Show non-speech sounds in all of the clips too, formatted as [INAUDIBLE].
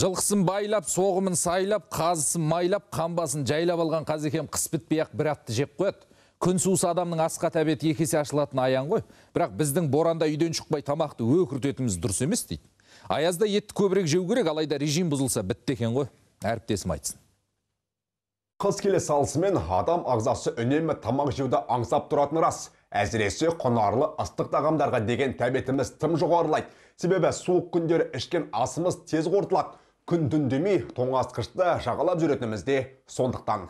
жылқысын байлап соғымын сайлап қазысын майлап қамбасын жайлап алған қазекем қыс бітпей ақ бір атты жеп қояды күн суыса адамның асқа тәбеті екі ашылатын аян ғой бірақ біздің боранда үйден шықпай тамақты өкіртетіміз дұрыс емес дейді аязда етті көбірек жеу керек алайда режим бұзылса бітті екен ғой әріптесім айтсын қыс келе салысымен адам ағзасы үнемі тамақ жеуді аңсап тұратыны рас әсіресе құнарлы ыстық тағамдарға деген тәбетіміз тым жоғарылайды себебі суық күндері ішкен асымыз тез қорытылады күн түн демей тоңазытқышты жағалап жүретініміз де сондықтан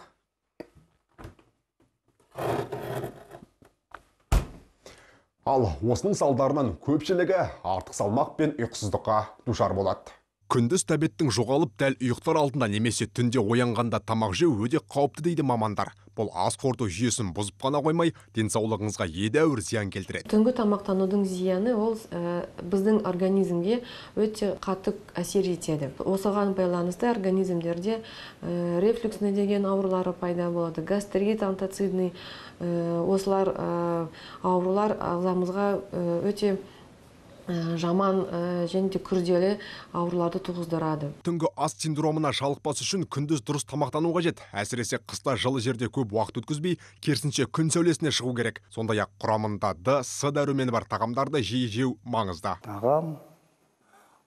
ал осының салдарынан көпшілігі артық салмақ пен ұйқысыздыққа душар болады күндіз тәбеттің жоғалып дәл ұйықтар алдында немесе түнде оянғанда тамақ жеу өте қауіпті дейді мамандар бұл ас қорыту жүйесін бұзып қана қоймай денсаулығыңызға едәуір зиян келтіреді түнгі тамақтанудың зияны ол э, біздің организмге өте қатты әсер етеді осыған байланысты организмдерде ә, рефлюксный деген аурулары пайда болады гастрит антоцидный э, осылар аурулар ағзамызға өте Э, жаман э, және де күрделі ауруларды туғыздырады түнгі ас синдромына шалықпас үшін күндіз дұрыс тамақтану қажет әсіресе қыста жылы жерде көп уақыт өткізбей керісінше күн сәулесіне шығу керек сондай ақ құрамында д с дәрумені бар тағамдарды жиі жеу маңызды тағам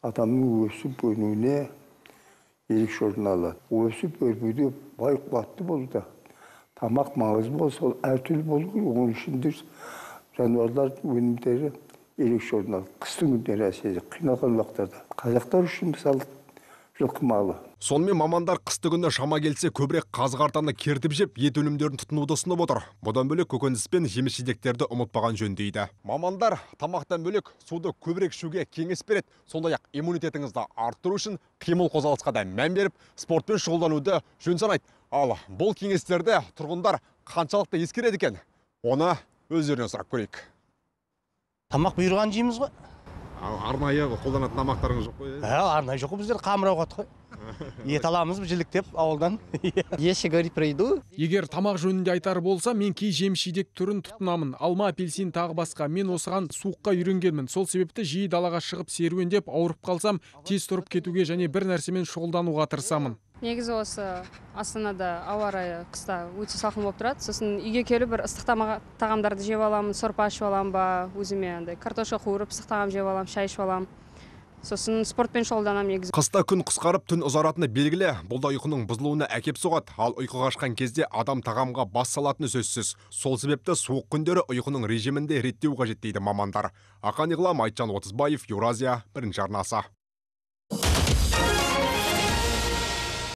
адамның өсіп өнуіне ерекше орын алады өсіп өрбуде бай қуатты болуда тамақ маңызды болса ол әртүрлі болу керек оның ішінде жануарлар өнімдері ерекше орын алды қыстың күндері әсіресе қиналған уақыттарда қазақтар үшін мысалы жылқы малы сонымен мамандар қысты күні шама келсе көбірек қазы қартаны кертіп жеп ет өнімдерін тұтынуды ұсынып отыр бұдан бөлек көкөніс пен жеміс жидектерді ұмытпаған жөн дейді мамандар тамақтан бөлек суды көбірек ішуге кеңес береді сондай ақ иммунитетіңізді арттыру үшін қимыл қозғалысқа да мән беріп спортпен шұғылдануды жөн санайды ал бұл кеңестерді тұрғындар қаншалықты ескереді екен оны өздерінен сұрап көрейік тамақ бұйырған жейміз ғой арнайы қолданатын тамақтарыңыз жоқ қой иә арнайы жоқ қой біздер қамыр ауқаты қой [LAUGHS] ет аламыз жіліктеп ауылдан [LAUGHS] если говорить про еду егер тамақ жөнінде айтар болса мен кей жеміс жидек түрін тұтынамын алма апельсин тағы басқа мен осыған суыққа үйренгенмін сол себепті жиі далаға шығып серуендеп ауырып қалсам тез тұрып кетуге және бір нәрсемен шұғылдануға тырысамын негізі осы астанада ауа райы қыста өте салқын болып тұрады сосын үйге келіп бір ыстық тағамдарды жеп аламын сорпа ішіп аламын ба өзіме андай картошка қуырып ыстық тағам жеп аламын шай ішіп аламын сосын спортпен шұғылданамын негізі қыста күн қысқарып түн ұзаратыны белгілі бұл да ұйқының бұзылуына әкеп соғады ал ұйқы қашқан кезде адам тағамға бас салатыны сөзсіз сол себепті суық күндері ұйқының режимін де реттеу қажет дейді мамандар ақан иғлам айтжан отызбаев еуразия бірінші арнасы